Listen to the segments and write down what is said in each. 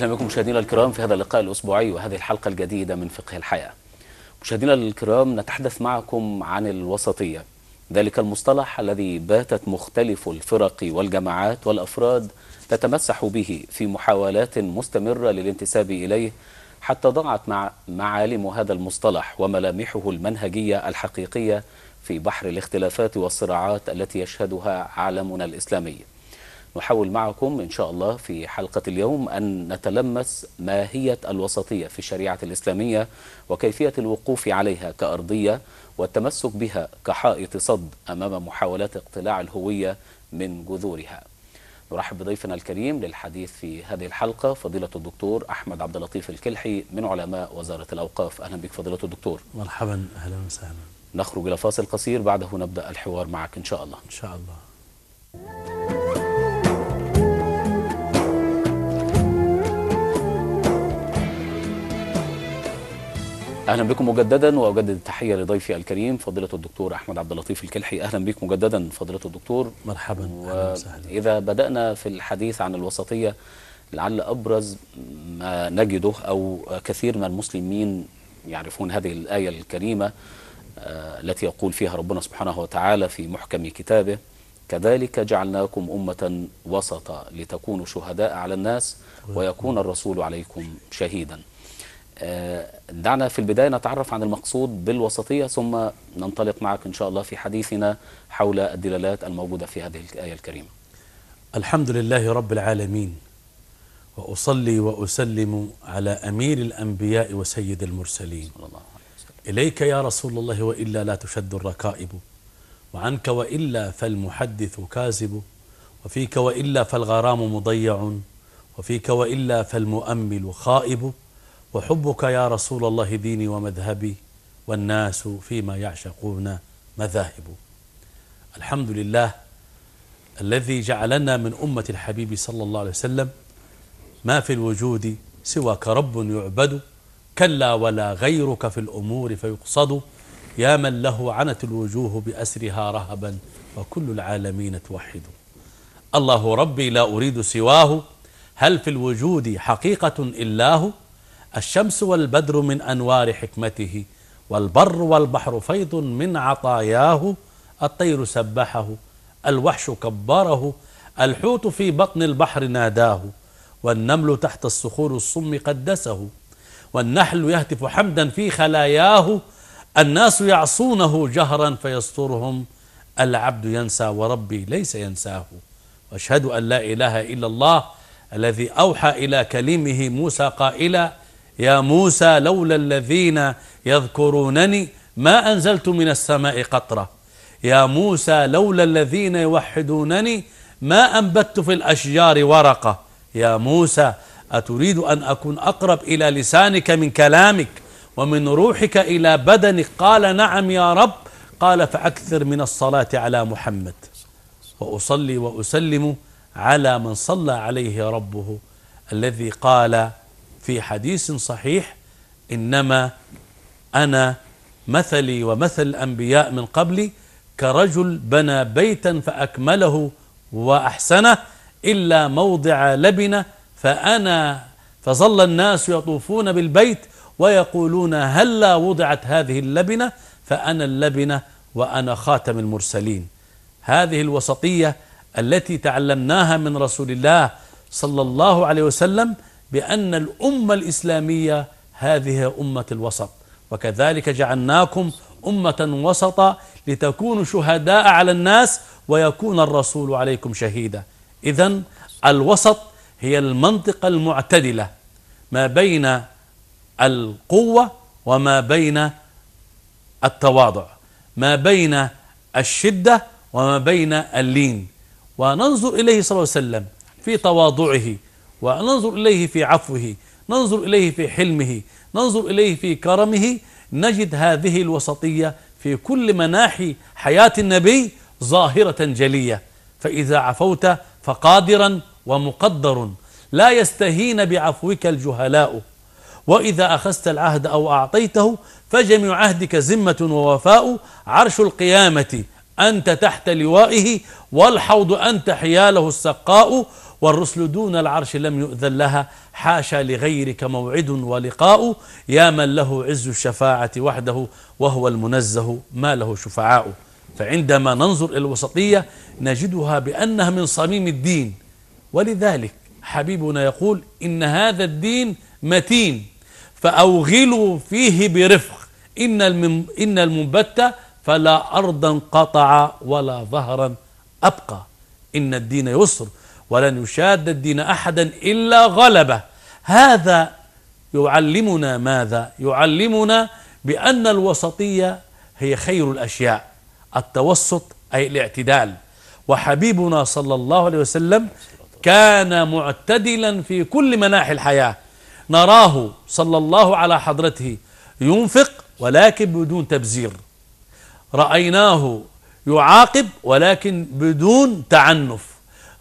أهلا بكم مشاهدينا الكرام في هذا اللقاء الأسبوعي وهذه الحلقة الجديدة من فقه الحياة مشاهدينا الكرام نتحدث معكم عن الوسطية ذلك المصطلح الذي باتت مختلف الفرق والجماعات والأفراد تتمسح به في محاولات مستمرة للانتساب إليه حتى ضاعت مع معالم هذا المصطلح وملامحه المنهجية الحقيقية في بحر الاختلافات والصراعات التي يشهدها عالمنا الإسلامي نحاول معكم إن شاء الله في حلقة اليوم أن نتلمس ماهية الوسطية في الشريعة الإسلامية وكيفية الوقوف عليها كأرضية والتمسك بها كحائط صد أمام محاولات اقتلاع الهوية من جذورها نرحب بضيفنا الكريم للحديث في هذه الحلقة فضيلة الدكتور أحمد عبد اللطيف الكلحي من علماء وزارة الأوقاف أهلا بك فضيلة الدكتور مرحبا أهلا وسهلا نخرج إلى فاصل قصير بعده نبدأ الحوار معك إن شاء الله إن شاء الله اهلا بكم مجددا واجدد التحيه لضيفي الكريم فضيله الدكتور احمد عبد اللطيف الكلحي اهلا بك مجددا فضيله الدكتور مرحبا وسهلا اذا بدانا في الحديث عن الوسطيه لعل ابرز ما نجده او كثير من المسلمين يعرفون هذه الايه الكريمه آه، التي يقول فيها ربنا سبحانه وتعالى في محكم كتابه كذلك جعلناكم امه وسطا لتكونوا شهداء على الناس ويكون الرسول عليكم شهيدا آه، دعنا في البداية نتعرف عن المقصود بالوسطية ثم ننطلق معك إن شاء الله في حديثنا حول الدلالات الموجودة في هذه الآية الكريمة الحمد لله رب العالمين وأصلي وأسلم على أمير الأنبياء وسيد المرسلين صلى الله عليه وسلم. إليك يا رسول الله وإلا لا تشد الركائب وعنك وإلا فالمحدث كاذب وفيك وإلا فالغرام مضيع وفيك وإلا فالمؤمل خائب وحبك يا رسول الله ديني ومذهبي والناس فيما يعشقون مذاهب الحمد لله الذي جعلنا من أمة الحبيب صلى الله عليه وسلم ما في الوجود سواك رب يعبد كلا ولا غيرك في الأمور فيقصد يا من له عنت الوجوه بأسرها رهبا وكل العالمين توحد الله ربي لا أريد سواه هل في الوجود حقيقة إلاه الشمس والبدر من أنوار حكمته والبر والبحر فيض من عطاياه الطير سبحه الوحش كبره الحوت في بطن البحر ناداه والنمل تحت الصخور الصم قدسه والنحل يهتف حمدا في خلاياه الناس يعصونه جهرا فيسترهم العبد ينسى وربي ليس ينساه واشهد ان لا اله الا الله الذي اوحى الى كلمه موسى قائلا يا موسى لولا الذين يذكرونني ما أنزلت من السماء قطرة يا موسى لولا الذين يوحدونني ما أنبت في الأشجار ورقة يا موسى أتريد أن أكون أقرب إلى لسانك من كلامك ومن روحك إلى بدنك قال نعم يا رب قال فأكثر من الصلاة على محمد وأصلي وأسلم على من صلى عليه ربه الذي قال في حديث صحيح إنما أنا مثلي ومثل الأنبياء من قبلي كرجل بنى بيتا فأكمله وأحسنه إلا موضع لبنة فأنا فظل الناس يطوفون بالبيت ويقولون هلا لا وضعت هذه اللبنة فأنا اللبنة وأنا خاتم المرسلين هذه الوسطية التي تعلمناها من رسول الله صلى الله عليه وسلم بأن الأمة الإسلامية هذه أمة الوسط وكذلك جعلناكم أمة وسطة لتكونوا شهداء على الناس ويكون الرسول عليكم شهيدا إذا الوسط هي المنطقة المعتدلة ما بين القوة وما بين التواضع ما بين الشدة وما بين اللين وننظر إليه صلى الله عليه وسلم في تواضعه وننظر إليه في عفوه ننظر إليه في حلمه ننظر إليه في كرمه نجد هذه الوسطية في كل مناحي حياة النبي ظاهرة جلية فإذا عفوت فقادرا ومقدر لا يستهين بعفوك الجهلاء وإذا أخذت العهد أو أعطيته فجميع عهدك زمة ووفاء عرش القيامة أنت تحت لوائه والحوض أنت حياله السقاء والرسل دون العرش لم يؤذن لها حاشا لغيرك موعد ولقاء يا من له عز الشفاعة وحده وهو المنزه ما له شفعاء فعندما ننظر إلى الوسطية نجدها بأنها من صميم الدين ولذلك حبيبنا يقول إن هذا الدين متين فأوغلوا فيه برفق إن, إن المنبت فلا أرضا قطع ولا ظهرا أبقى إن الدين يسر ولن يشاد الدين أحدا إلا غلبه هذا يعلمنا ماذا يعلمنا بأن الوسطية هي خير الأشياء التوسط أي الاعتدال وحبيبنا صلى الله عليه وسلم كان معتدلا في كل مناحي الحياة نراه صلى الله على حضرته ينفق ولكن بدون تبذير رأيناه يعاقب ولكن بدون تعنف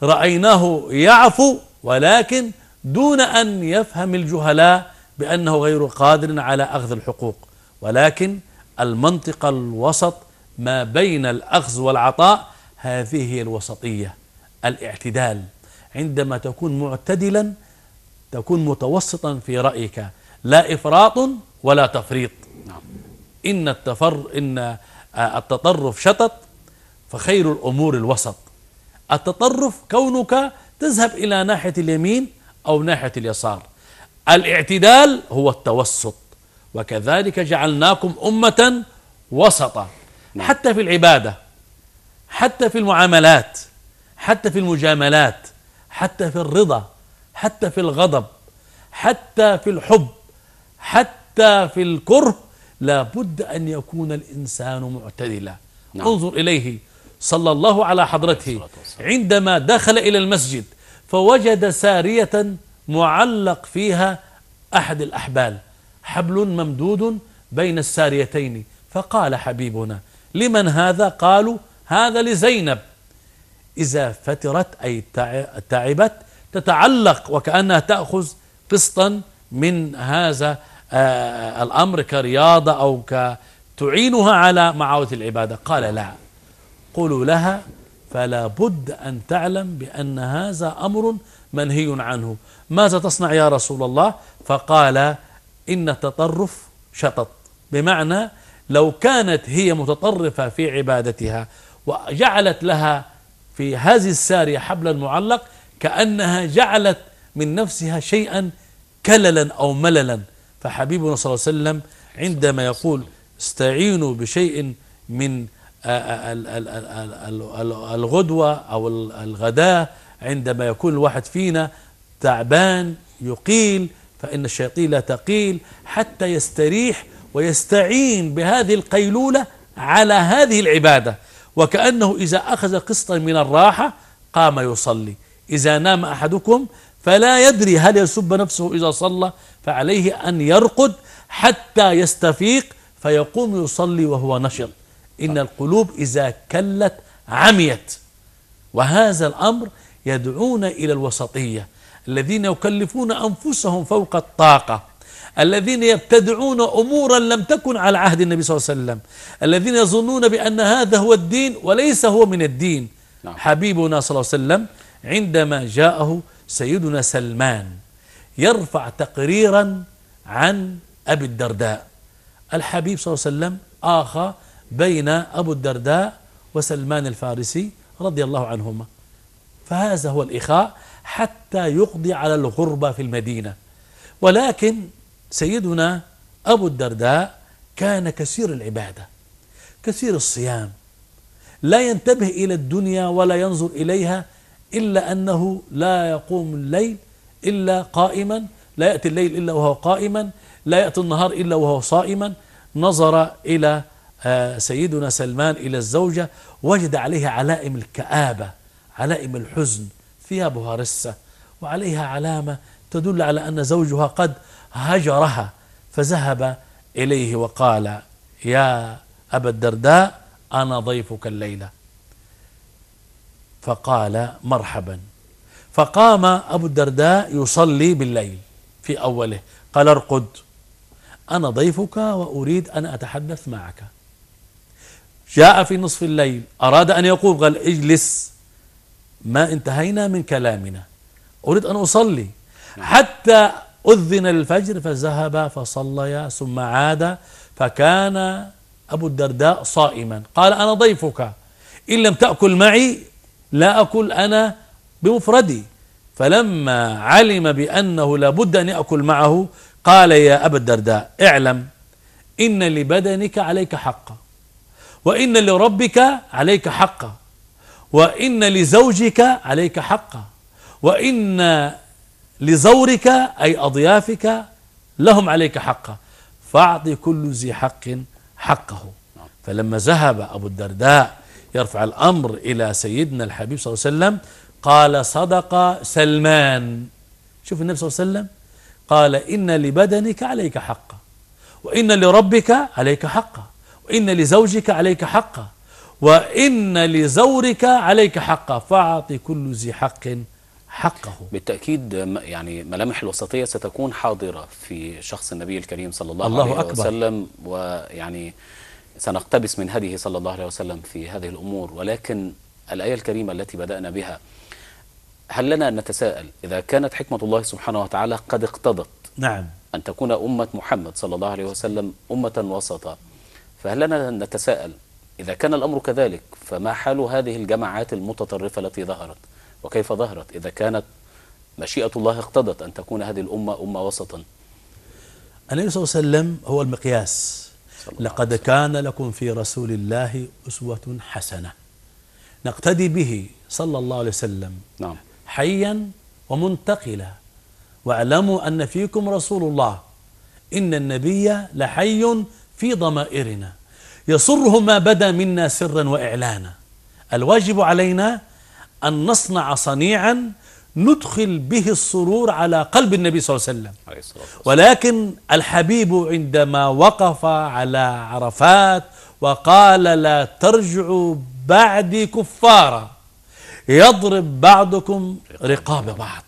رأيناه يعفو ولكن دون أن يفهم الجهلاء بأنه غير قادر على أخذ الحقوق ولكن المنطقة الوسط ما بين الأخذ والعطاء هذه هي الوسطية الاعتدال عندما تكون معتدلا تكون متوسطا في رأيك لا إفراط ولا تفريط نعم. إن التفر إن آه، التطرف شطط فخير الأمور الوسط التطرف كونك تذهب إلى ناحية اليمين أو ناحية اليسار الاعتدال هو التوسط وكذلك جعلناكم أمة وسطة نعم. حتى في العبادة حتى في المعاملات حتى في المجاملات حتى في الرضا حتى في الغضب حتى في الحب حتى في الكره لابد أن يكون الإنسان معتدلا نعم. انظر إليه صلى الله على حضرته عندما دخل إلى المسجد فوجد سارية معلق فيها أحد الأحبال حبل ممدود بين الساريتين فقال حبيبنا لمن هذا قالوا هذا لزينب إذا فترت أي تعبت تتعلق وكأنها تأخذ قسطا من هذا آه، الأمر كرياضة أو كتعينها على معاوة العبادة قال لا قولوا لها فلا بد أن تعلم بأن هذا أمر منهي عنه ماذا تصنع يا رسول الله فقال إن التطرف شطط بمعنى لو كانت هي متطرفة في عبادتها وجعلت لها في هذه السارية حبلا معلق كأنها جعلت من نفسها شيئا كللا أو مللا فحبيبنا صلى الله عليه وسلم عندما يقول استعينوا بشيء من الغدوة أو الغداء عندما يكون الواحد فينا تعبان يقيل فإن الشياطين لا تقيل حتى يستريح ويستعين بهذه القيلولة على هذه العبادة وكأنه إذا أخذ قسطا من الراحة قام يصلي إذا نام أحدكم فلا يدري هل يسب نفسه إذا صلى فعليه أن يرقد حتى يستفيق فيقوم يصلي وهو نشط إن القلوب إذا كلت عميت وهذا الأمر يدعونا إلى الوسطية الذين يكلفون أنفسهم فوق الطاقة الذين يبتدعون أمورا لم تكن على عهد النبي صلى الله عليه وسلم الذين يظنون بأن هذا هو الدين وليس هو من الدين نعم. حبيبنا صلى الله عليه وسلم عندما جاءه سيدنا سلمان يرفع تقريرا عن أبي الدرداء الحبيب صلى الله عليه وسلم آخر بين أبو الدرداء وسلمان الفارسي رضي الله عنهما فهذا هو الإخاء حتى يقضي على الغربة في المدينة ولكن سيدنا أبو الدرداء كان كثير العبادة كثير الصيام لا ينتبه إلى الدنيا ولا ينظر إليها إلا أنه لا يقوم الليل إلا قائما لا يأتي الليل إلا وهو قائما لا يأتي النهار إلا وهو صائما نظر إلى آه، سيدنا سلمان إلى الزوجة وجد عليها علائم الكآبة علائم الحزن ثيابها رسة وعليها علامة تدل على أن زوجها قد هجرها فذهب إليه وقال يا أبا الدرداء أنا ضيفك الليلة فقال مرحبا فقام أبو الدرداء يصلي بالليل في أوله قال ارقد أنا ضيفك وأريد أن أتحدث معك جاء في نصف الليل أراد أن يقوم قال اجلس ما انتهينا من كلامنا أريد أن أصلي حتى أذن الفجر فذهب فصليا ثم عاد فكان أبو الدرداء صائما قال أنا ضيفك إن لم تأكل معي لا أكل أنا بمفردي فلما علم بأنه لابد أن يأكل معه قال يا أبا الدرداء اعلم إن لبدنك عليك حقا وإن لربك عليك حقا وإن لزوجك عليك حقا وإن لزورك أي أضيافك لهم عليك حقا فأعطي كل ذي حق حقه فلما ذهب أبو الدرداء يرفع الأمر إلى سيدنا الحبيب صلى الله عليه وسلم قال صدق سلمان شوف النبي صلى الله عليه وسلم قال إن لبدنك عليك حقا وإن لربك عليك حقا إن لزوجك عليك حقا وإن لزورك عليك حقا فاعطي كل ذي حق حقه بالتأكيد يعني ملامح الوسطية ستكون حاضرة في شخص النبي الكريم صلى الله, الله عليه أكبر. وسلم ويعني سنقتبس من هديه صلى الله عليه وسلم في هذه الأمور ولكن الآية الكريمة التي بدأنا بها هل لنا أن نتساءل إذا كانت حكمة الله سبحانه وتعالى قد اقتضت نعم أن تكون أمة محمد صلى الله عليه وسلم أمة وسطة فهل لنا نتساءل إذا كان الأمر كذلك فما حال هذه الجماعات المتطرفة التي ظهرت وكيف ظهرت إذا كانت مشيئة الله اقتضت أن تكون هذه الأمة أمة وسطا النبي صلى الله عليه وسلم هو المقياس لقد كان لكم في رسول الله أسوة حسنة نقتدي به صلى الله عليه وسلم نعم. حيا ومنتقلا واعلموا أن فيكم رسول الله إن النبي لحي في ضمائرنا يسره ما بدا منا سرا وإعلانا الواجب علينا أن نصنع صنيعا ندخل به السرور على قلب النبي صلى الله عليه وسلم ولكن الحبيب عندما وقف على عرفات وقال لا ترجعوا بعدي كفارا يضرب بعضكم رقاب بعض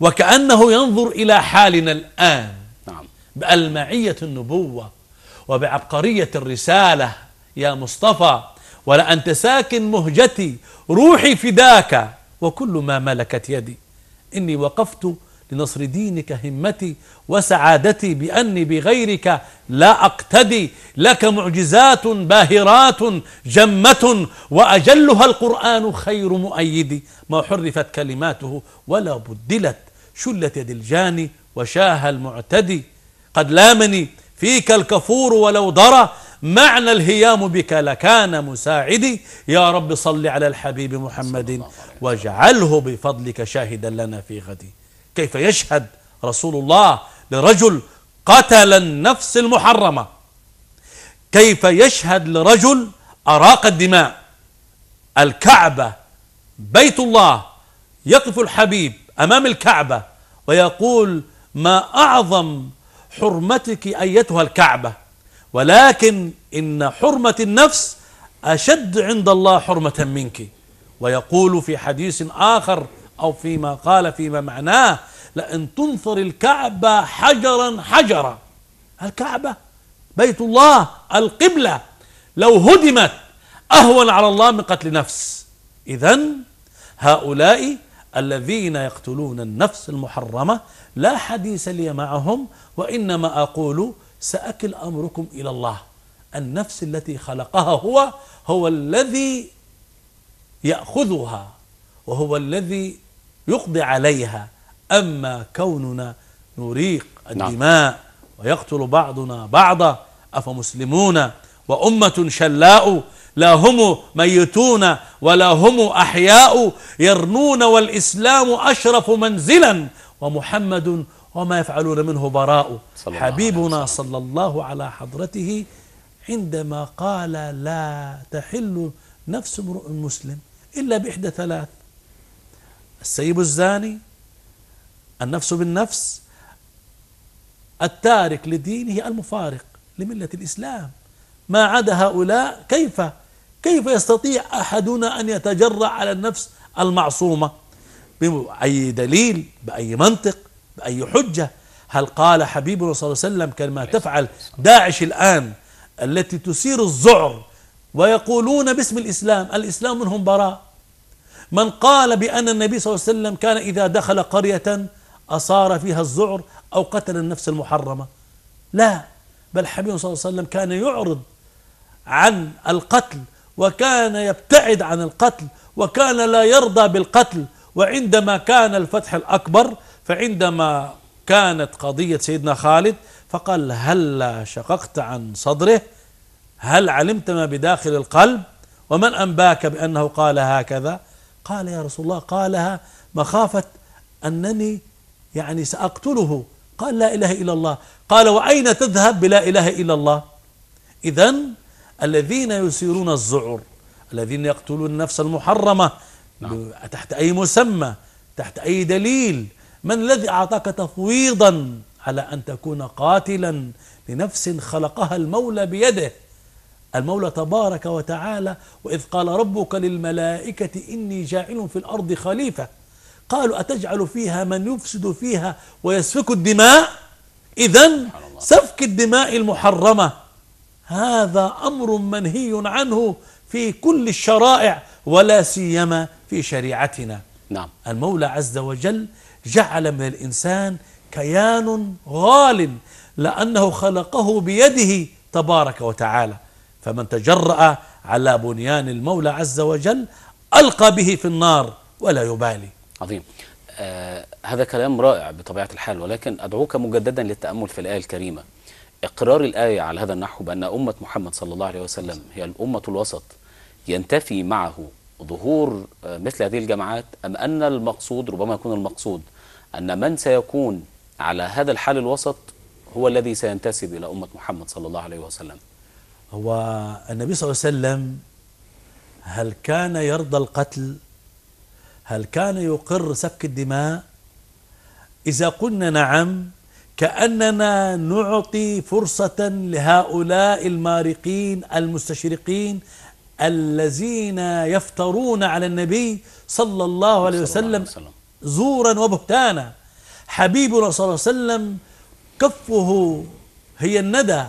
وكأنه ينظر إلى حالنا الآن بألمعية النبوة وبعبقرية الرسالة يا مصطفى ولأنت ساكن مهجتي روحي فداك وكل ما ملكت يدي إني وقفت لنصر دينك همتي وسعادتي بأني بغيرك لا أقتدي لك معجزات باهرات جمة وأجلها القرآن خير مؤيدي ما حرفت كلماته ولا بدلت شلت يد الجاني وشاه المعتدي قد لامني فيك الكفور ولو درى معنى الهيام بك لكان مساعدي يا رب صل على الحبيب محمد واجعله بفضلك شاهدا لنا في غدي كيف يشهد رسول الله لرجل قتل النفس المحرمة كيف يشهد لرجل أراق الدماء الكعبة بيت الله يقف الحبيب أمام الكعبة ويقول ما أعظم حرمتك أيتها الكعبة ولكن إن حرمة النفس أشد عند الله حرمة منك ويقول في حديث آخر أو فيما قال فيما معناه لأن تنثر الكعبة حجرا حجرا الكعبة بيت الله القبلة لو هدمت أهون على الله من قتل نفس إذا هؤلاء الذين يقتلون النفس المحرمة لا حديث لي معهم وإنما أقول سأكل أمركم إلى الله النفس التي خلقها هو هو الذي يأخذها وهو الذي يقضي عليها أما كوننا نريق نعم. الدماء ويقتل بعضنا بعضا أفمسلمون وأمة شلاء لا هم ميتون ولا هم أحياء يرنون والإسلام أشرف منزلا ومحمد وما يفعلون منه براء صلى حبيبنا الله صلى الله على حضرته عندما قال لا تحل نفس امرؤ مسلم إلا بإحدى ثلاث السيب الزاني النفس بالنفس التارك لدينه المفارق لملة الإسلام ما عدا هؤلاء كيف كيف يستطيع أحدنا أن يتجرأ على النفس المعصومة بأي دليل بأي منطق بأي حجة هل قال حبيبنا صلى الله عليه وسلم كما تفعل داعش الآن التي تثير الذعر ويقولون باسم الإسلام الإسلام منهم براء من قال بأن النبي صلى الله عليه وسلم كان إذا دخل قرية أصار فيها الذعر أو قتل النفس المحرمة لا بل حبيبنا صلى الله عليه وسلم كان يعرض عن القتل وكان يبتعد عن القتل وكان لا يرضى بالقتل وعندما كان الفتح الأكبر فعندما كانت قضية سيدنا خالد فقال هل شققت عن صدره هل علمت ما بداخل القلب ومن أنباك بأنه قال هكذا قال يا رسول الله قالها مخافة أنني يعني سأقتله قال لا إله إلا الله قال وأين تذهب بلا إله إلا الله إذا الذين يثيرون الزعر الذين يقتلون النفس المحرمة نعم. تحت أي مسمى تحت أي دليل من الذي أعطاك تفويضا على أن تكون قاتلا لنفس خلقها المولى بيده المولى تبارك وتعالى وإذ قال ربك للملائكة إني جاعل في الأرض خليفة قالوا أتجعل فيها من يفسد فيها ويسفك الدماء إذا سفك الدماء المحرمة هذا أمر منهي عنه في كل الشرائع ولا سيما في شريعتنا نعم المولى عز وجل جعل من الإنسان كيان غال لأنه خلقه بيده تبارك وتعالى فمن تجرأ على بنيان المولى عز وجل ألقى به في النار ولا يبالي عظيم آه هذا كلام رائع بطبيعة الحال ولكن أدعوك مجددا للتأمل في الآية الكريمة إقرار الآية على هذا النحو بأن أمة محمد صلى الله عليه وسلم هي الأمة الوسط ينتفي معه ظهور آه، مثل هذه الجماعات أم أن المقصود ربما يكون المقصود أن من سيكون على هذا الحال الوسط هو الذي سينتسب إلى أمة محمد صلى الله عليه وسلم هو النبي صلى الله عليه وسلم هل كان يرضى القتل هل كان يقر سفك الدماء إذا قلنا نعم كأننا نعطي فرصة لهؤلاء المارقين المستشرقين الذين يفترون على النبي صلى الله عليه وسلم زورا وبهتانا حبيبنا صلى الله عليه وسلم كفه هي الندى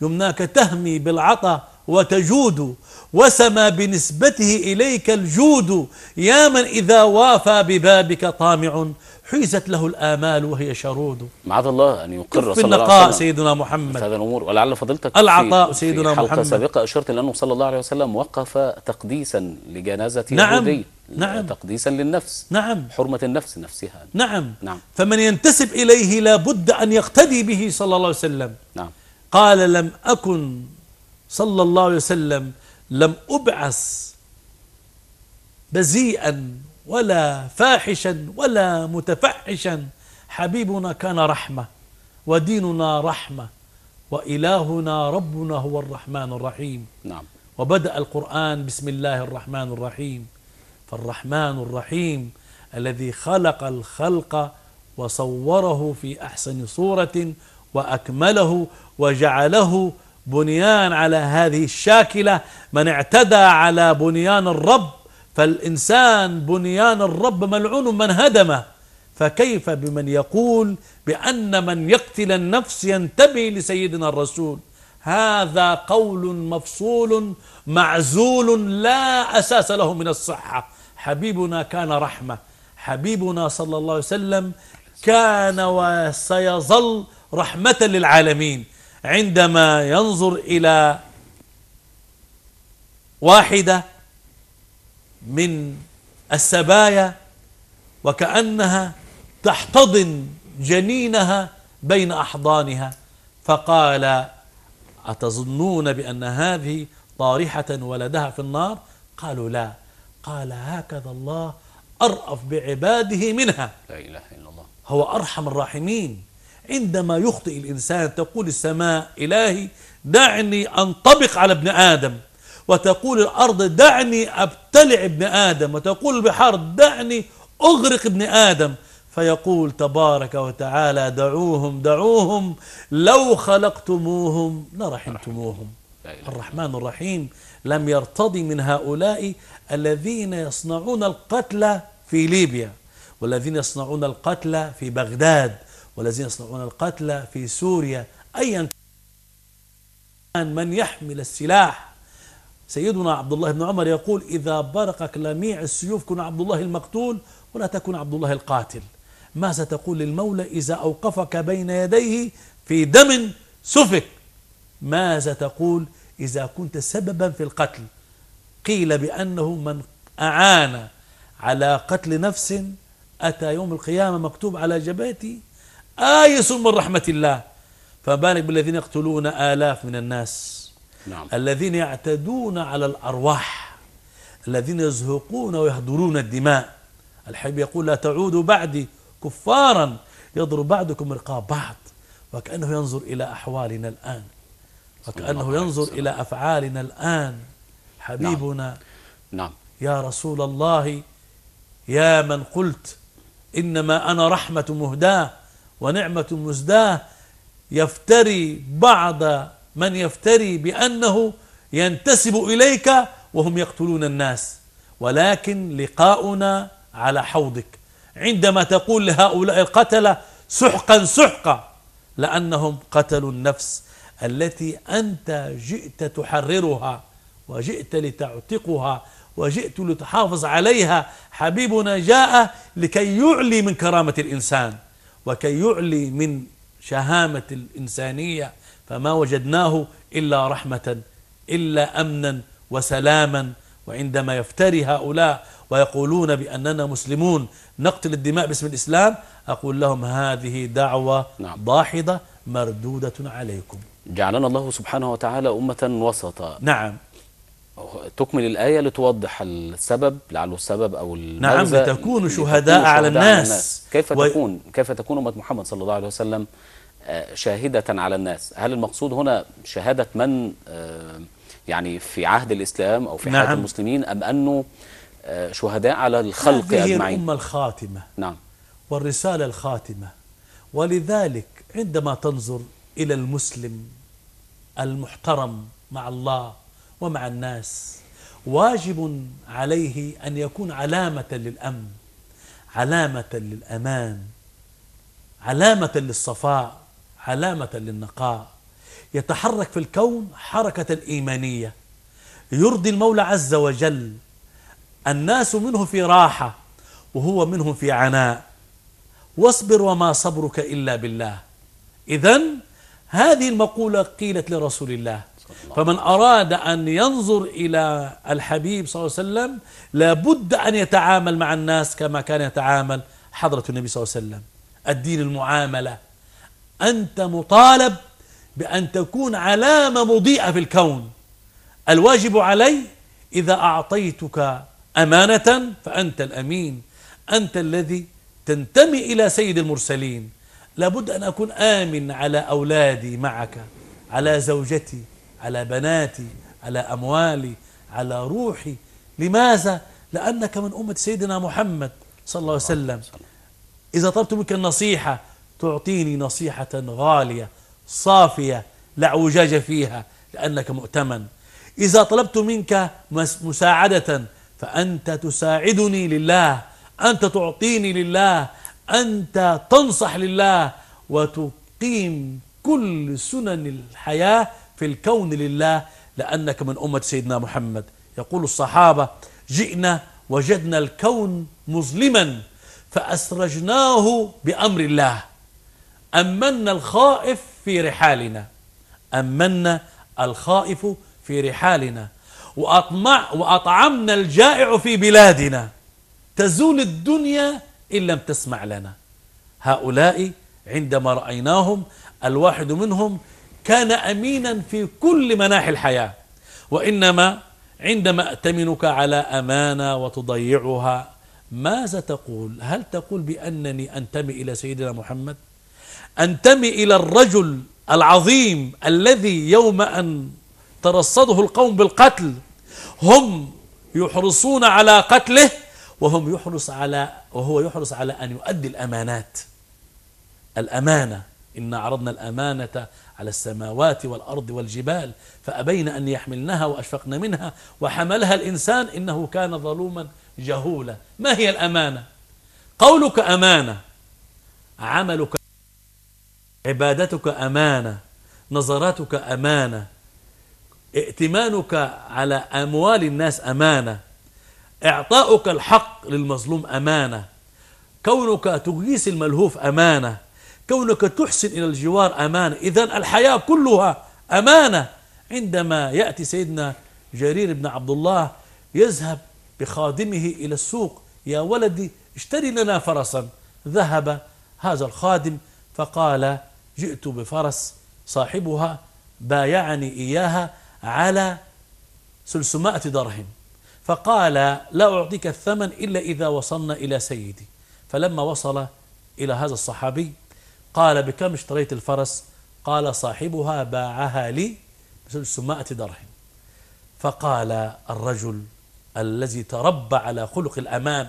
يمناك تهمي بالعطا وتجود وسما بنسبته إليك الجود يا من إذا وافى ببابك طامع حيزت له الآمال وهي شرود معاذ الله أن يقر صلى الله عليه وسلم سيدنا محمد هذا الأمور ولعل فضيلتك العطاء في سيدنا في حلقة محمد سابقة أشرت إلى أنه صلى الله عليه وسلم وقف تقديسا لجنازة نعم يهودي نعم تقديسا للنفس نعم حرمة النفس نفسها نعم نعم فمن ينتسب إليه لابد أن يقتدي به صلى الله عليه وسلم نعم قال لم أكن صلى الله عليه وسلم لم أبعث بزيئا ولا فاحشا ولا متفحشا حبيبنا كان رحمة وديننا رحمة وإلهنا ربنا هو الرحمن الرحيم نعم وبدأ القرآن بسم الله الرحمن الرحيم فالرحمن الرحيم الذي خلق الخلق وصوره في أحسن صورة وأكمله وجعله بنيان على هذه الشاكلة من اعتدى على بنيان الرب فالإنسان بنيان الرب ملعون من هدمه فكيف بمن يقول بأن من يقتل النفس ينتمي لسيدنا الرسول هذا قول مفصول معزول لا أساس له من الصحة حبيبنا كان رحمة حبيبنا صلى الله عليه وسلم كان وسيظل رحمة للعالمين عندما ينظر إلى واحدة من السبايا وكأنها تحتضن جنينها بين أحضانها فقال أتظنون بأن هذه طارحة ولدها في النار قالوا لا قال هكذا الله أرأف بعباده منها لا إله إلا الله هو أرحم الراحمين عندما يخطئ الإنسان تقول السماء إلهي دعني أنطبق على ابن آدم وتقول الأرض دعني أبتلع ابن آدم وتقول البحار دعني أغرق ابن آدم فيقول تبارك وتعالى دعوهم دعوهم لو خلقتموهم لرحمتموهم الرحمن الرحيم لم يرتضي من هؤلاء الذين يصنعون القتل في ليبيا والذين يصنعون القتل في بغداد والذين يصنعون القتل في سوريا أيا من يحمل السلاح سيدنا عبد الله بن عمر يقول إذا برقك لميع السيوف كن عبد الله المقتول ولا تكن عبد الله القاتل ما ستقول للمولى إذا أوقفك بين يديه في دم سفك ماذا تقول إذا كنت سببا في القتل قيل بأنه من أعان على قتل نفس أتى يوم القيامة مكتوب على جبهته آيس من رحمة الله فبالك بالذين يقتلون آلاف من الناس نعم. الذين يعتدون على الأرواح الذين يزهقون ويهدرون الدماء الحبيب يقول لا تعودوا بعدي كفارا يضرب بعضكم رقاب بعض وكأنه ينظر إلى أحوالنا الآن وكأنه ينظر إلى أفعالنا الآن حبيبنا نعم. نعم. يا رسول الله يا من قلت إنما أنا رحمة مهداه ونعمة مزداه يفتري بعض من يفتري بأنه ينتسب إليك وهم يقتلون الناس ولكن لقاؤنا على حوضك عندما تقول لهؤلاء القتلة سحقا سحقا لأنهم قتلوا النفس التي أنت جئت تحررها وجئت لتعتقها وجئت لتحافظ عليها حبيبنا جاء لكي يعلي من كرامة الإنسان وكي يعلي من شهامة الإنسانية فما وجدناه إلا رحمة إلا أمنا وسلاما وعندما يفتري هؤلاء ويقولون بأننا مسلمون نقتل الدماء باسم الإسلام أقول لهم هذه دعوة نعم. ضاحضة مردودة عليكم جعلنا الله سبحانه وتعالى أمة وسطة نعم تكمل الآية لتوضح السبب لعله السبب أو نعم لتكون شهداء, شهداء على الناس, على الناس. كيف و... تكون كيف تكون أمة محمد صلى الله عليه وسلم شاهدة على الناس هل المقصود هنا شهادة من آه، يعني في عهد الإسلام أو في نعم. عهد المسلمين أم أنه آه، شهداء على الخلق أجمعين هذه الأمة الخاتمة نعم والرسالة الخاتمة ولذلك عندما تنظر إلى المسلم المحترم مع الله ومع الناس واجب عليه أن يكون علامة للأمن علامة للأمان علامة للصفاء علامة للنقاء يتحرك في الكون حركة إيمانية يرضي المولى عز وجل الناس منه في راحة وهو منهم في عناء واصبر وما صبرك إلا بالله إذا هذه المقولة قيلت لرسول الله فمن أراد أن ينظر إلى الحبيب صلى الله عليه وسلم لابد أن يتعامل مع الناس كما كان يتعامل حضرة النبي صلى الله عليه وسلم الدين المعاملة أنت مطالب بأن تكون علامة مضيئة في الكون الواجب علي إذا أعطيتك أمانة فأنت الأمين أنت الذي تنتمي إلى سيد المرسلين لابد أن أكون آمن على أولادي معك على زوجتي على بناتي على أموالي على روحي لماذا؟ لأنك من أمة سيدنا محمد صلى الله عليه وسلم إذا طلبت منك النصيحة تعطيني نصيحة غالية صافية لا اعوجاج فيها لأنك مؤتمن إذا طلبت منك مساعدة فأنت تساعدني لله أنت تعطيني لله أنت تنصح لله وتقيم كل سنن الحياة في الكون لله لأنك من أمة سيدنا محمد يقول الصحابة جئنا وجدنا الكون مظلما فأسرجناه بأمر الله أمنا الخائف في رحالنا أمنا الخائف في رحالنا وأطمع وأطعمنا الجائع في بلادنا تزول الدنيا إن لم تسمع لنا هؤلاء عندما رأيناهم الواحد منهم كان أمينا في كل مناحي الحياة وإنما عندما أتمنك على أمانة وتضيعها ماذا تقول هل تقول بأنني أنتمي إلى سيدنا محمد أنتمي إلى الرجل العظيم الذي يوم أن ترصده القوم بالقتل هم يحرصون على قتله وهم يحرص على وهو يحرص على أن يؤدي الأمانات الأمانة إن عرضنا الأمانة على السماوات والأرض والجبال فأبين أن يحملنها وأشفقن منها وحملها الإنسان إنه كان ظلوما جهولا ما هي الأمانة قولك أمانة عملك عبادتك أمانة نظراتك أمانة ائتمانك على أموال الناس أمانة إعطاؤك الحق للمظلوم أمانة كونك تجيس الملهوف أمانة كونك تحسن إلى الجوار أمانة إذا الحياة كلها أمانة عندما يأتي سيدنا جرير بن عبد الله يذهب بخادمه إلى السوق يا ولدي اشتري لنا فرسا ذهب هذا الخادم فقال جئت بفرس صاحبها بايعني إياها على 300 درهم فقال لا أعطيك الثمن إلا إذا وصلنا إلى سيدي فلما وصل إلى هذا الصحابي قال بكم اشتريت الفرس قال صاحبها باعها لي ب 300 درهم فقال الرجل الذي تربى على خلق الأمان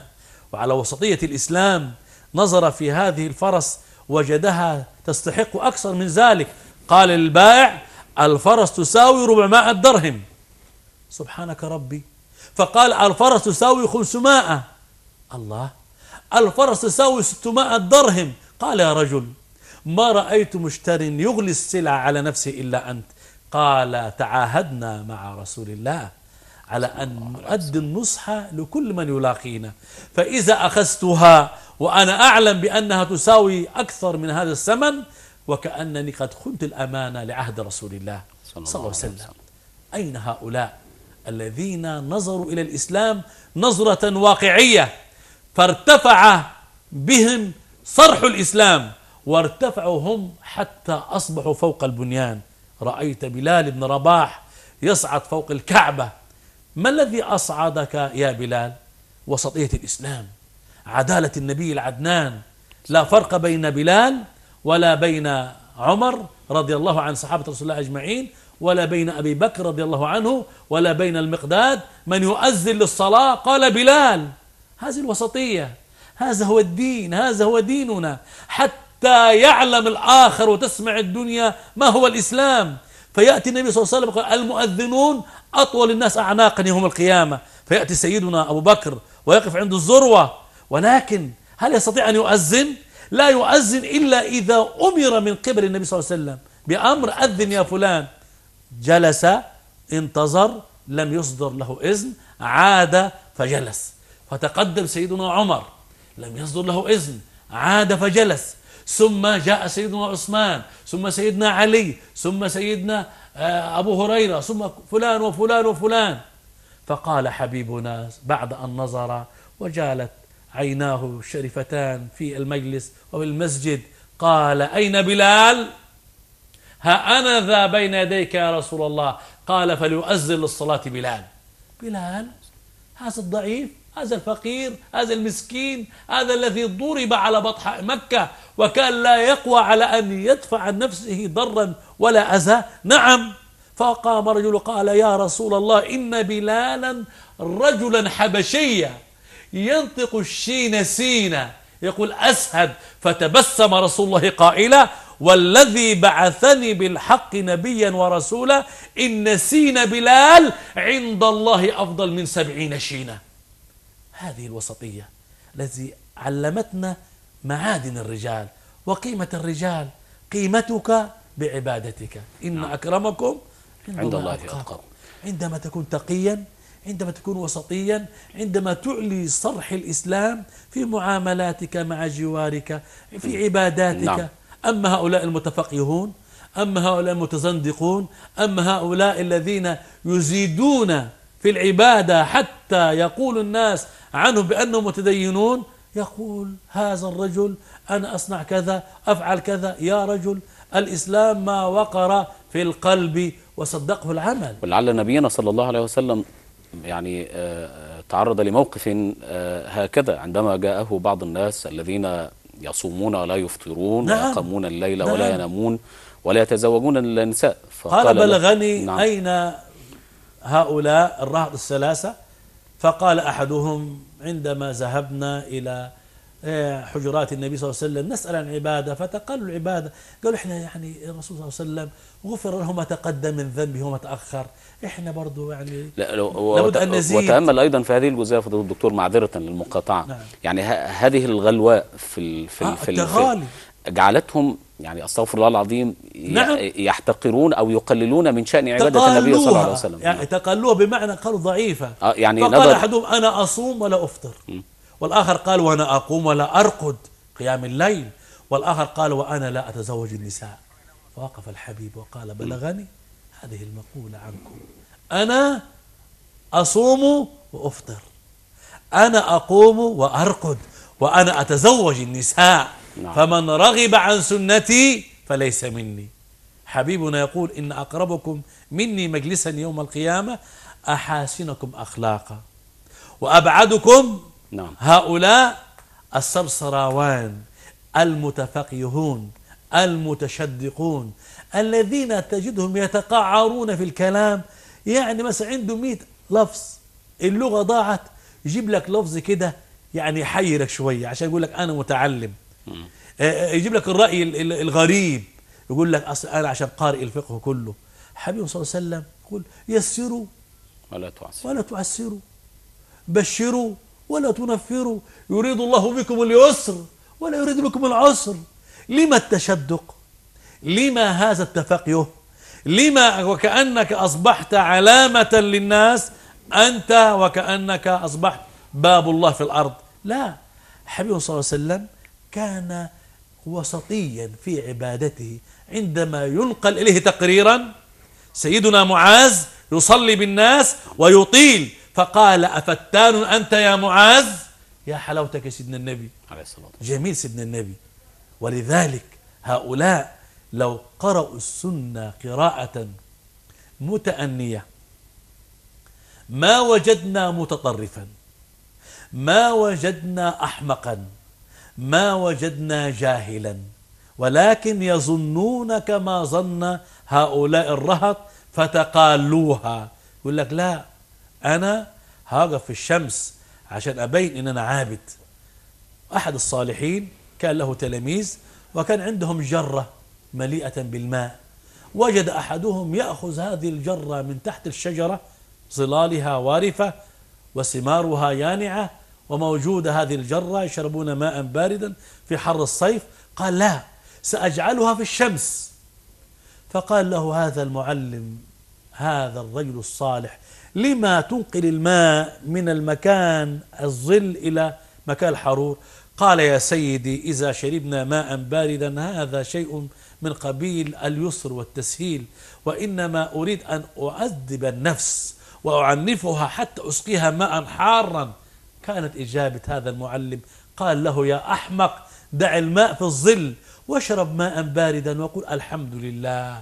وعلى وسطية الإسلام نظر في هذه الفرس وجدها تستحق أكثر من ذلك قال البائع الفرس تساوي 400 درهم سبحانك ربي فقال الفرس تساوي 500 الله الفرس تساوي 600 درهم قال يا رجل ما رأيت مشتر يغلي السلع على نفسه إلا أنت قال تعاهدنا مع رسول الله على أن نؤدي النصح لكل من يلاقينا فإذا أخذتها وأنا أعلم بأنها تساوي أكثر من هذا الثمن وكأنني قد خنت الأمانة لعهد رسول الله صلى الله عليه وسلم أين هؤلاء الذين نظروا إلى الإسلام نظرة واقعية فارتفع بهم صرح الإسلام وارتفعوا هم حتى أصبحوا فوق البنيان رأيت بلال بن رباح يصعد فوق الكعبة ما الذي أصعدك يا بلال وسطية الإسلام عدالة النبي العدنان لا فرق بين بلال ولا بين عمر رضي الله عن صحابة رسول الله أجمعين ولا بين أبي بكر رضي الله عنه ولا بين المقداد من يؤذن للصلاة قال بلال هذه الوسطية هذا هو الدين هذا هو ديننا حتى يعلم الآخر وتسمع الدنيا ما هو الإسلام فيأتي النبي صلى الله عليه وسلم قال المؤذنون أطول الناس أعناقا يوم القيامة فيأتي سيدنا أبو بكر ويقف عند الذروة ولكن هل يستطيع أن يؤذن؟ لا يؤذن إلا إذا أمر من قبل النبي صلى الله عليه وسلم بأمر أذن يا فلان جلس انتظر لم يصدر له إذن عاد فجلس فتقدم سيدنا عمر لم يصدر له إذن عاد فجلس ثم جاء سيدنا عثمان ثم سيدنا علي ثم سيدنا آه، أبو هريرة ثم فلان وفلان وفلان فقال حبيبنا بعد أن نظر وجالت عيناه الشريفتان في المجلس وبالمسجد قال أين بلال ها أنا ذا بين يديك يا رسول الله قال فليؤذن للصلاة بلال بلال هذا الضعيف هذا الفقير هذا المسكين هذا الذي ضرب على بطحاء مكة وكان لا يقوى على أن يدفع عن نفسه ضرا ولا أذى نعم فقام رجل قال يا رسول الله إن بلالا رجلا حبشيا ينطق الشين سينا يقول أسهد فتبسم رسول الله قائلا والذي بعثني بالحق نبيا ورسولا إن سين بلال عند الله أفضل من سبعين شينا هذه الوسطية التي علمتنا معادن الرجال وقيمة الرجال قيمتك بعبادتك إن نعم. أكرمكم عند الله أتقاكم عندما تكون تقيا عندما تكون وسطيا عندما تعلي صرح الإسلام في معاملاتك مع جوارك في نعم. عباداتك نعم. أما هؤلاء المتفقهون أما هؤلاء المتزندقون أما هؤلاء الذين يزيدون في العبادة حتى يقول الناس عنه بأنهم متدينون يقول هذا الرجل أنا أصنع كذا أفعل كذا يا رجل الإسلام ما وقر في القلب وصدقه العمل ولعل نبينا صلى الله عليه وسلم يعني آه، تعرض لموقف آه، هكذا عندما جاءه بعض الناس الذين يصومون ولا يفطرون نعم ويقامون الليل نعم ولا ينامون ولا يتزوجون النساء قال بلغني نعم أين هؤلاء الرهط الثلاثة فقال أحدهم عندما ذهبنا إلى آه، حجرات النبي صلى الله عليه وسلم نسأل عن عبادة فتقالوا العبادة قالوا إحنا يعني الرسول صلى الله عليه وسلم غفر له ما تقدم من ذنبه وما تأخر إحنا برضو يعني لا لو لابد أن نزيد وتأمل أيضا في هذه الجزئية فضل الدكتور معذرة للمقاطعة نعم. يعني هذه الغلواء في في, ال في, آه، التغالي. جعلتهم يعني استغفر الله العظيم نعم. يحتقرون او يقللون من شان عباده النبي صلى الله عليه وسلم يعني تقلوها بمعنى قالوا ضعيفه آه يعني فقال نظر احدهم انا اصوم ولا افطر م. والاخر قال وانا اقوم ولا ارقد قيام الليل والاخر قال وانا لا اتزوج النساء فوقف الحبيب وقال بلغني هذه المقوله عنكم انا اصوم وافطر انا اقوم وارقد وانا اتزوج النساء نعم. فمن رغب عن سنتي فليس مني حبيبنا يقول إن أقربكم مني مجلسا يوم القيامة أحاسنكم أخلاقا وأبعدكم نعم. هؤلاء السرسراوان المتفقهون المتشدقون الذين تجدهم يتقعرون في الكلام يعني مثلا عنده 100 لفظ اللغة ضاعت يجيب لك لفظ كده يعني يحيرك شوية عشان يقول لك أنا متعلم آه، آه، يجيب لك الرأي الغريب يقول لك أصل أنا عشان قارئ الفقه كله حبيبي صلى الله عليه وسلم يقول يسروا ولا تعسروا ولا تعسروا بشروا ولا تنفروا يريد الله بكم اليسر ولا يريد بكم العسر لما التشدق لما هذا التفقيه لما وكأنك أصبحت علامة للناس أنت وكأنك أصبحت باب الله في الأرض لا حبيبي صلى الله عليه وسلم كان وسطيا في عبادته عندما ينقل إليه تقريرا سيدنا معاذ يصلي بالناس ويطيل فقال أفتان أنت يا معاذ يا حلاوتك يا سيدنا النبي عليه الصلاة والسلام جميل سيدنا النبي ولذلك هؤلاء لو قرأوا السنة قراءة متأنية ما وجدنا متطرفا ما وجدنا أحمقا ما وجدنا جاهلا ولكن يظنون كما ظن هؤلاء الرهط فتقالوها يقول لك لا أنا هقف في الشمس عشان أبين إن أنا عابد أحد الصالحين كان له تلاميذ وكان عندهم جرة مليئة بالماء وجد أحدهم يأخذ هذه الجرة من تحت الشجرة ظلالها وارفة وثمارها يانعة وموجودة هذه الجرة يشربون ماء باردا في حر الصيف قال لا سأجعلها في الشمس فقال له هذا المعلم هذا الرجل الصالح لما تنقل الماء من المكان الظل إلى مكان الحرور قال يا سيدي إذا شربنا ماء باردا هذا شيء من قبيل اليسر والتسهيل وإنما أريد أن أعذب النفس وأعنفها حتى أسقيها ماء حارا كانت إجابة هذا المعلم قال له يا أحمق دع الماء في الظل واشرب ماء باردا وقل الحمد لله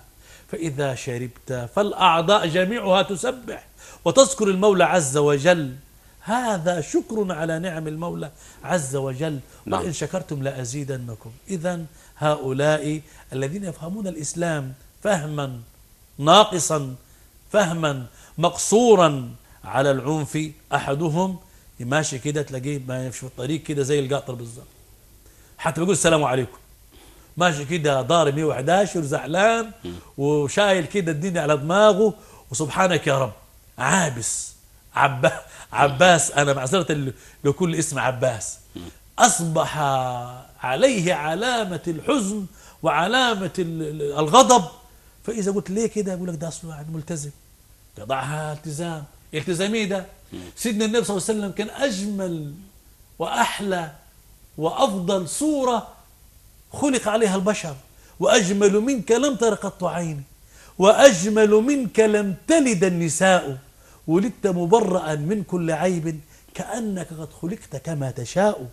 فإذا شربت فالأعضاء جميعها تسبح وتذكر المولى عز وجل هذا شكر على نعم المولى عز وجل نعم. وإن شكرتم لأزيدنكم إذا هؤلاء الذين يفهمون الإسلام فهما ناقصا فهما مقصورا على العنف أحدهم ماشي كده تلاقيه ماشي في الطريق كده زي القاطر بالظبط حتى بيقول السلام عليكم ماشي كده ضارب 111 وزعلان وشايل كده الدنيا على دماغه وسبحانك يا رب عابس عبا عباس انا معذره لكل اسم عباس اصبح عليه علامه الحزن وعلامه الغضب فاذا قلت ليه كده يقول لك ده اصله ملتزم يضعها التزام التزامي ده سيدنا النبي صلى الله عليه وسلم كان أجمل وأحلى وأفضل صورة خلق عليها البشر وأجمل منك لم تر قط عيني وأجمل منك لم تلد النساء ولدت مبرأ من كل عيب كأنك قد خلقت كما تشاء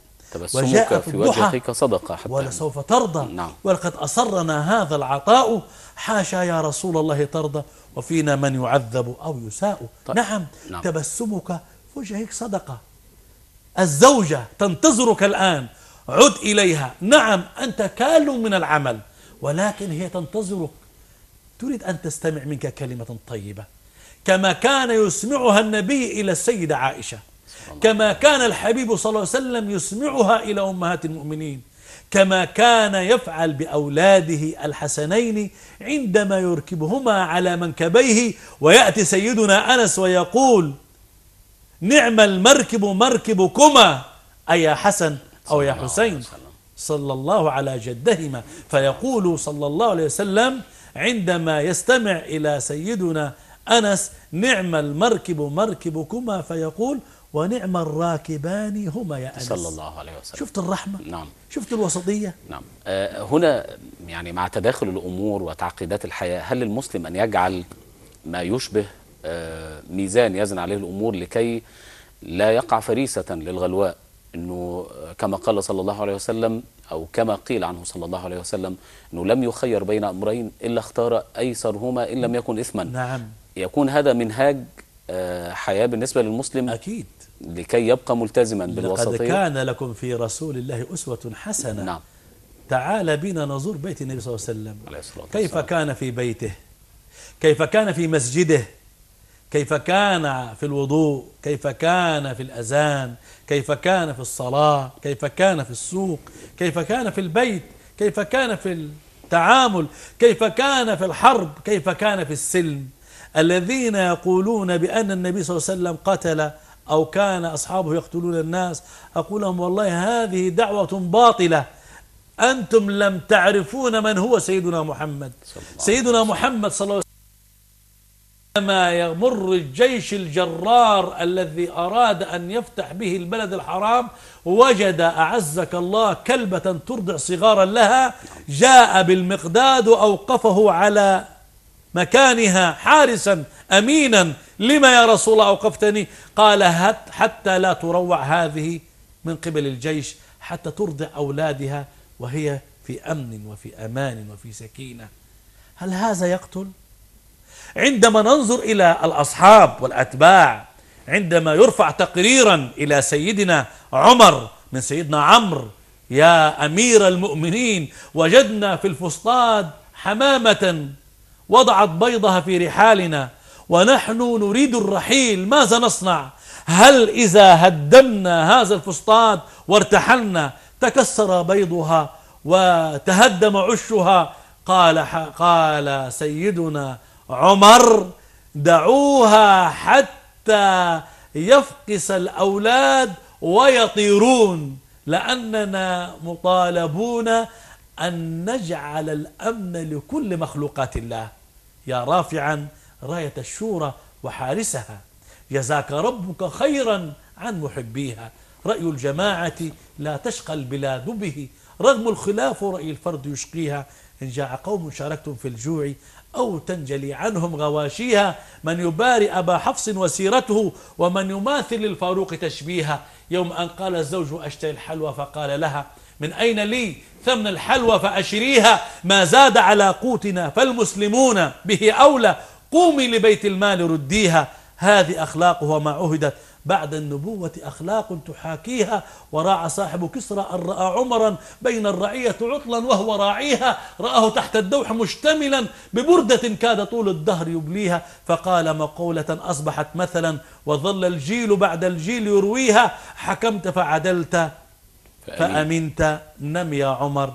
وجاء في, في وجهك صدقة حتى ولسوف ترضى نعم. ولقد أصرنا هذا العطاء حاشا يا رسول الله ترضى وفينا من يعذب أو يساء طيب. نعم. نعم تبسمك في وجهك صدقة الزوجة تنتظرك الآن عد إليها نعم أنت كال من العمل ولكن هي تنتظرك تريد أن تستمع منك كلمة طيبة كما كان يسمعها النبي إلى السيدة عائشة كما كان الحبيب صلى الله عليه وسلم يسمعها إلى أمهات المؤمنين كما كان يفعل بأولاده الحسنين عندما يركبهما على منكبيه ويأتي سيدنا أنس ويقول نعم المركب مركبكما يا حسن أو يا حسين صلى الله على جدهما فيقول صلى الله عليه وسلم عندما يستمع إلى سيدنا أنس نعم المركب مركبكما فيقول ونعم الراكبان هما يا أنس صلى الله عليه وسلم شفت الرحمة نعم شفت الوسطية نعم آه، هنا يعني مع تداخل الأمور وتعقيدات الحياة هل المسلم أن يجعل ما يشبه آه، ميزان يزن عليه الأمور لكي لا يقع فريسة للغلواء أنه كما قال صلى الله عليه وسلم أو كما قيل عنه صلى الله عليه وسلم أنه لم يخير بين أمرين إلا اختار أيسرهما إن لم يكن إثما نعم يكون هذا منهاج آه، حياة بالنسبة للمسلم أكيد لكي يبقى ملتزما بالوسطية لقد كان لكم في رسول الله أسوة حسنة نعم تعال بنا نزور بيت النبي صلى الله عليه وسلم عليه والسلام. كيف كان في بيته كيف كان في مسجده كيف كان في الوضوء كيف كان في الأذان كيف كان في الصلاة كيف كان في السوق كيف كان في البيت كيف كان في التعامل كيف كان في الحرب كيف كان في السلم الذين يقولون بأن النبي صلى الله عليه وسلم قتل أو كان أصحابه يقتلون الناس أقول لهم والله هذه دعوة باطلة أنتم لم تعرفون من هو سيدنا محمد سيدنا محمد صلى الله عليه وسلم لما يمر الجيش الجرار الذي أراد أن يفتح به البلد الحرام وجد أعزك الله كلبة ترضع صغارا لها جاء بالمقداد وأوقفه على مكانها حارسا أمينا لما يا رسول الله أوقفتني قال هت حتى لا تروع هذه من قبل الجيش حتى ترضع أولادها وهي في أمن وفي أمان وفي سكينة هل هذا يقتل؟ عندما ننظر إلى الأصحاب والأتباع عندما يرفع تقريرا إلى سيدنا عمر من سيدنا عمرو يا أمير المؤمنين وجدنا في الفسطاط حمامة وضعت بيضها في رحالنا ونحن نريد الرحيل ماذا نصنع هل إذا هدمنا هذا الفسطاط وارتحلنا تكسر بيضها وتهدم عشها قال قال سيدنا عمر دعوها حتى يفقس الأولاد ويطيرون لأننا مطالبون أن نجعل الأمن لكل مخلوقات الله يا رافعا راية الشورى وحارسها جزاك ربك خيرا عن محبيها رأي الجماعة لا تشقى البلاد به رغم الخلاف رأي الفرد يشقيها إن جاء قوم شاركتم في الجوع أو تنجلي عنهم غواشيها من يباري أبا حفص وسيرته ومن يماثل الفاروق تشبيها يوم أن قال الزوج أشتهي الحلوى فقال لها من أين لي ثمن الحلوى فأشريها ما زاد على قوتنا فالمسلمون به أولى قومي لبيت المال رديها هذه أخلاقها وما عهدت بعد النبوة أخلاق تحاكيها وراعى صاحب كسرى أن رأى عمرا بين الرعية عطلا وهو راعيها رآه تحت الدوح مشتملا ببردة كاد طول الدهر يبليها فقال مقولة أصبحت مثلا وظل الجيل بعد الجيل يرويها حكمت فعدلت فأمنت نم يا عمر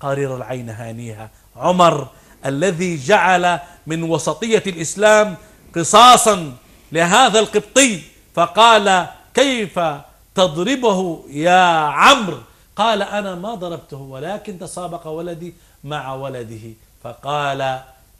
قرير العين هانيها عمر الذي جعل من وسطية الإسلام قصاصا لهذا القبطي فقال كيف تضربه يا عمرو قال أنا ما ضربته ولكن تسابق ولدي مع ولده فقال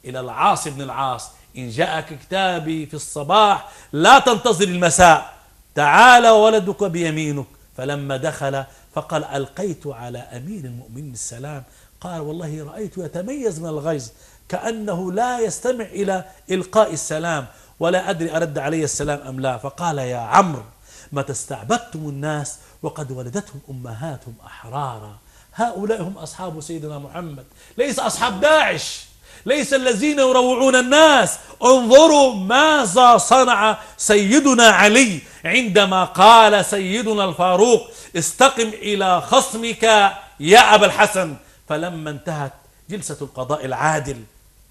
إلى العاص بن العاص إن جاءك كتابي في الصباح لا تنتظر المساء تعال ولدك بيمينك فلما دخل فقال ألقيت على أمير المؤمنين السلام قال والله رأيت يتميز من الغيظ كأنه لا يستمع إلى إلقاء السلام ولا أدري أرد علي السلام أم لا فقال يا عمرو متى استعبدتم الناس وقد ولدتهم أمهاتهم أحرارا هؤلاء هم أصحاب سيدنا محمد ليس أصحاب داعش ليس الذين يروعون الناس انظروا ماذا صنع سيدنا علي عندما قال سيدنا الفاروق استقم إلى خصمك يا أبا الحسن فلما انتهت جلسة القضاء العادل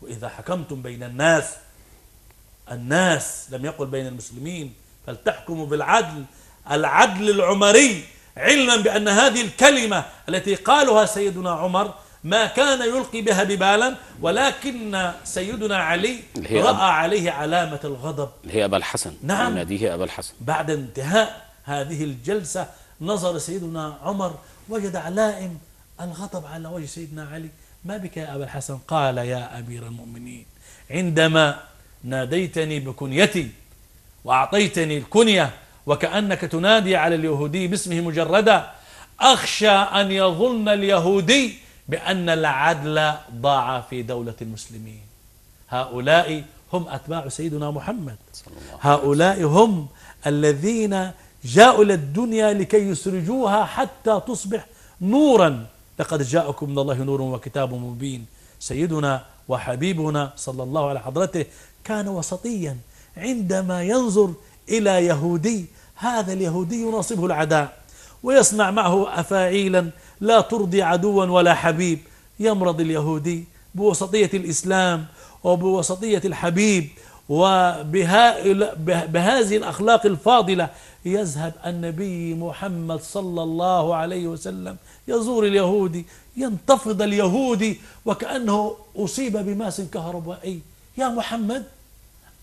وإذا حكمتم بين الناس الناس لم يقل بين المسلمين فلتحكموا بالعدل العدل العمري علما بأن هذه الكلمة التي قالها سيدنا عمر ما كان يلقي بها ببالا ولكن سيدنا علي رأى عليه علامة الغضب هي أبا الحسن نعم ناديه أبا الحسن بعد انتهاء هذه الجلسة نظر سيدنا عمر وجد علائم الغضب على وجه سيدنا علي ما بك يا أبا الحسن قال يا أمير المؤمنين عندما ناديتني بكنيتي وأعطيتني الكنية وكأنك تنادي على اليهودي باسمه مجردا أخشى أن يظن اليهودي بأن العدل ضاع في دولة المسلمين هؤلاء هم أتباع سيدنا محمد هؤلاء هم الذين جاءوا للدنيا لكي يسرجوها حتى تصبح نورا لقد جاءكم من الله نور وكتاب مبين سيدنا وحبيبنا صلى الله على حضرته كان وسطيا عندما ينظر إلى يهودي هذا اليهودي يناصبه العداء ويصنع معه أفاعيلا لا ترضي عدوا ولا حبيب يمرض اليهودي بوسطية الإسلام وبوسطية الحبيب وبهذه الأخلاق الفاضلة يذهب النبي محمد صلى الله عليه وسلم يزور اليهودي ينتفض اليهودي وكأنه أصيب بماس كهربائي يا محمد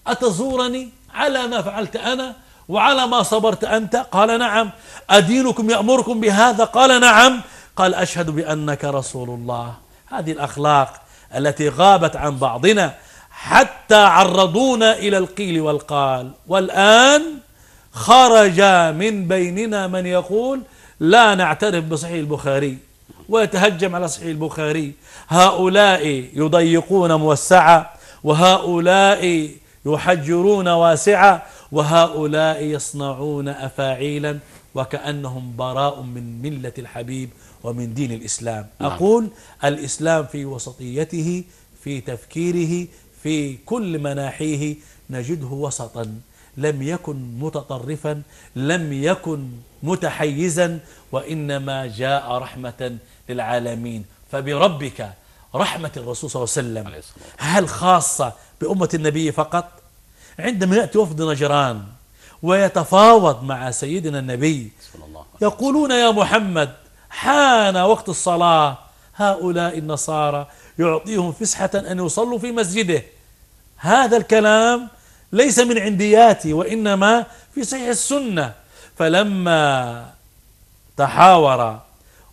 أتزورني على ما فعلت أنا وعلى ما صبرت أنت قال نعم أدينكم يأمركم بهذا قال نعم قال أشهد بأنك رسول الله هذه الأخلاق التي غابت عن بعضنا حتى عرضونا إلى القيل والقال والآن خرج من بيننا من يقول لا نعترف بصحيح البخاري ويتهجم على صحيح البخاري هؤلاء يضيقون موسعة وهؤلاء يحجرون واسعة وهؤلاء يصنعون أفاعيلا وكأنهم براء من ملة الحبيب ومن دين الإسلام نعم. أقول الإسلام في وسطيته في تفكيره في كل مناحيه نجده وسطا لم يكن متطرفا لم يكن متحيزا وإنما جاء رحمة للعالمين فبربك رحمة الرسول صلى الله عليه وسلم هل خاصة بأمة النبي فقط عندما يأتي وفد نجران ويتفاوض مع سيدنا النبي يقولون يا محمد حان وقت الصلاة هؤلاء النصارى يعطيهم فسحة أن يصلوا في مسجده هذا الكلام ليس من عندياتي وإنما في صحيح السنة فلما تحاور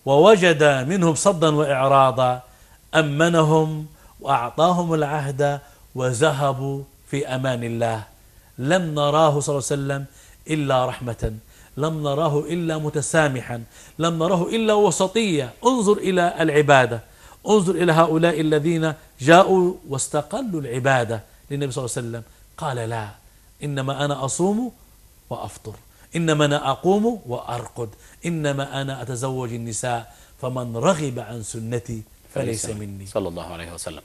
ووجد منهم صدا وإعراضا أمنهم وأعطاهم العهد وذهبوا في أمان الله لم نراه صلى الله عليه وسلم إلا رحمة لم نراه إلا متسامحا لم نراه إلا وسطية انظر إلى العبادة انظر إلى هؤلاء الذين جاءوا واستقلوا العبادة للنبي صلى الله عليه وسلم قال لا إنما أنا أصوم وأفطر إنما أنا أقوم وأرقد إنما أنا أتزوج النساء فمن رغب عن سنتي فليس مني صلى الله عليه وسلم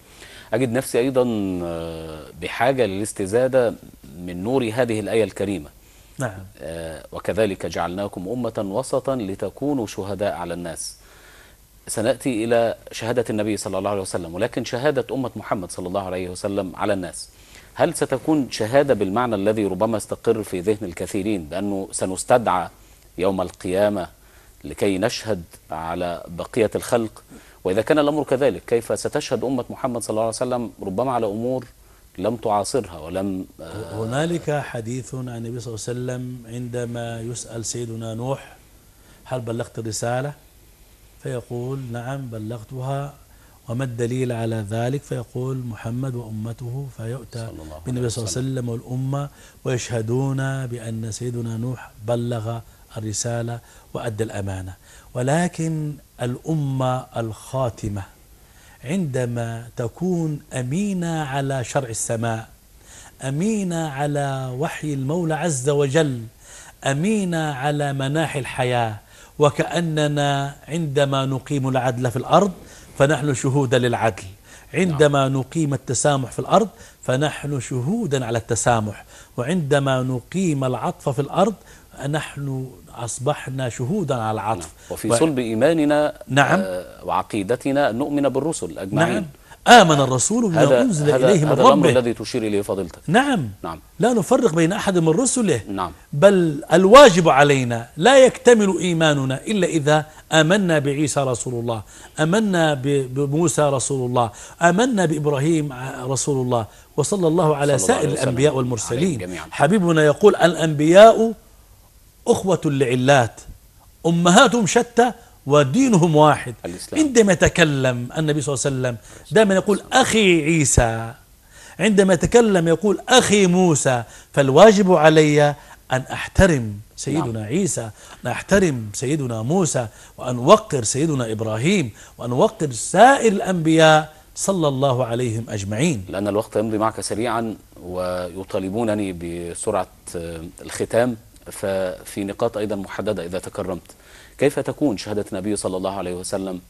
أجد نفسي أيضا آه، بحاجة للاستزادة من نور هذه الآية الكريمة نعم. آه، وكذلك جعلناكم أمة وسطا لتكونوا شهداء على الناس سنأتي إلى شهادة النبي صلى الله عليه وسلم ولكن شهادة أمة محمد صلى الله عليه وسلم على الناس هل ستكون شهادة بالمعنى الذي ربما استقر في ذهن الكثيرين بأنه سنستدعى يوم القيامة لكي نشهد على بقية الخلق وإذا كان الأمر كذلك كيف ستشهد أمة محمد صلى الله عليه وسلم ربما على أمور لم تعاصرها ولم آه، هنالك حديث عن النبي صلى الله عليه وسلم عندما يسأل سيدنا نوح هل بلغت الرسالة فيقول نعم بلغتها وما الدليل على ذلك فيقول محمد وأمته فيؤتى بالنبي صلى الله عليه وسلم والأمة ويشهدون بأن سيدنا نوح بلغ الرسالة وأدى الأمانة ولكن الأمة الخاتمة عندما تكون أمينة على شرع السماء أمينة على وحي المولى عز وجل أمينة على مناحي الحياة وكأننا عندما نقيم العدل في الأرض فنحن شهودا للعدل عندما نعم. نقيم التسامح في الأرض فنحن شهودا على التسامح وعندما نقيم العطف في الأرض نحن أصبحنا شهودا على العطف نعم. وفي صلب إيماننا نعم آه، وعقيدتنا أن نؤمن بالرسل أجمعين نعم آمن الرسول بما أنزل إليه من هذا الأمر الذي تشير إليه فضيلتك نعم نعم لا نفرق بين أحد من رسله نعم بل الواجب علينا لا يكتمل إيماننا إلا إذا آمنا بعيسى رسول الله آمنا بموسى رسول الله آمنا بإبراهيم رسول الله وصلى الله على صلى سائر الله الأنبياء والمرسلين حبيبنا يقول الأنبياء أخوة لعلات أمهاتهم شتى ودينهم واحد الإسلام. عندما يتكلم النبي صلى الله عليه وسلم دائما يقول أخي عيسى عندما يتكلم يقول أخي موسى فالواجب علي أن أحترم سيدنا نعم. عيسى أن أحترم سيدنا موسى وأن وقر سيدنا إبراهيم وأن وقر سائر الأنبياء صلى الله عليهم أجمعين لأن الوقت يمضي معك سريعا ويطالبونني بسرعة آه، الختام ففي نقاط أيضا محددة إذا تكرمت كيف تكون شهادة النبي صلى الله عليه وسلم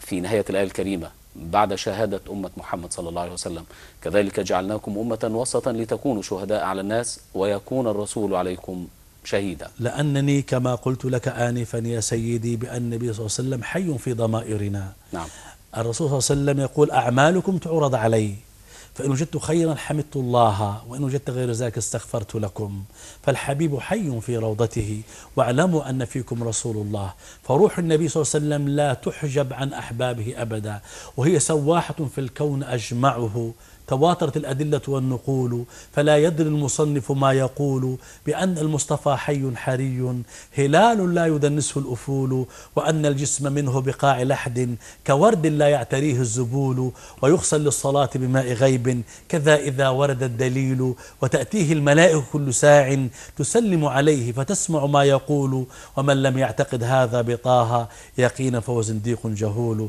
في نهاية الآية الكريمة بعد شهادة أمة محمد صلى الله عليه وسلم كذلك جعلناكم أمة وسطا لتكونوا شهداء على الناس ويكون الرسول عليكم شهيدا لأنني كما قلت لك آنفا يا سيدي بأن النبي صلى الله عليه وسلم حي في ضمائرنا نعم الرسول صلى الله عليه وسلم يقول أعمالكم تعرض علي فإن وجدت خيرا حمدت الله وإن وجدت غير ذلك استغفرت لكم فالحبيب حي في روضته واعلموا أن فيكم رسول الله فروح النبي صلى الله عليه وسلم لا تحجب عن أحبابه أبدا وهي سواحة في الكون أجمعه تواترت الأدلة والنقول فلا يدري المصنف ما يقول بأن المصطفى حي حري هلال لا يدنسه الأفول وأن الجسم منه بقاع لحد كورد لا يعتريه الزبول ويغسل للصلاة بماء غيب كذا إذا ورد الدليل وتأتيه الملائكة كل ساع تسلم عليه فتسمع ما يقول ومن لم يعتقد هذا بطاها يقينا فهو زنديق جهول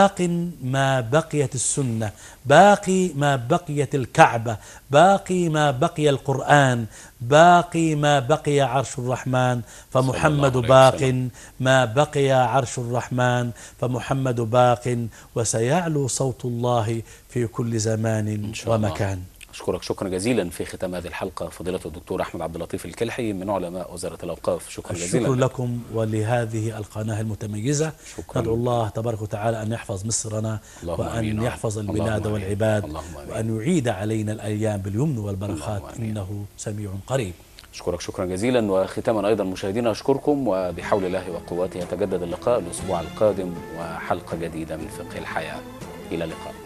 باق ما بقيت السنة باقي ما بقيت الكعبة باقي ما بقي القرآن باقي ما بقي عرش الرحمن فمحمد باق ما بقي عرش الرحمن فمحمد باق وسيعلو صوت الله في كل زمان ومكان أشكرك شكرا جزيلا في ختام هذه الحلقة فضيلة الدكتور أحمد عبد اللطيف الكلحي من علماء وزارة الأوقاف شكرا الشكر جزيلا الشكر لكم ولهذه القناة المتميزة شكرا ندعو الله تبارك وتعالى أن يحفظ مصرنا وأن أمين. يحفظ البلاد والعباد وأن يعيد علينا الأيام باليمن والبركات إنه سميع قريب أشكرك شكرا جزيلا وختاما أيضا مشاهدينا أشكركم وبحول الله وقواته يتجدد اللقاء الأسبوع القادم وحلقة جديدة من فقه الحياة إلى اللقاء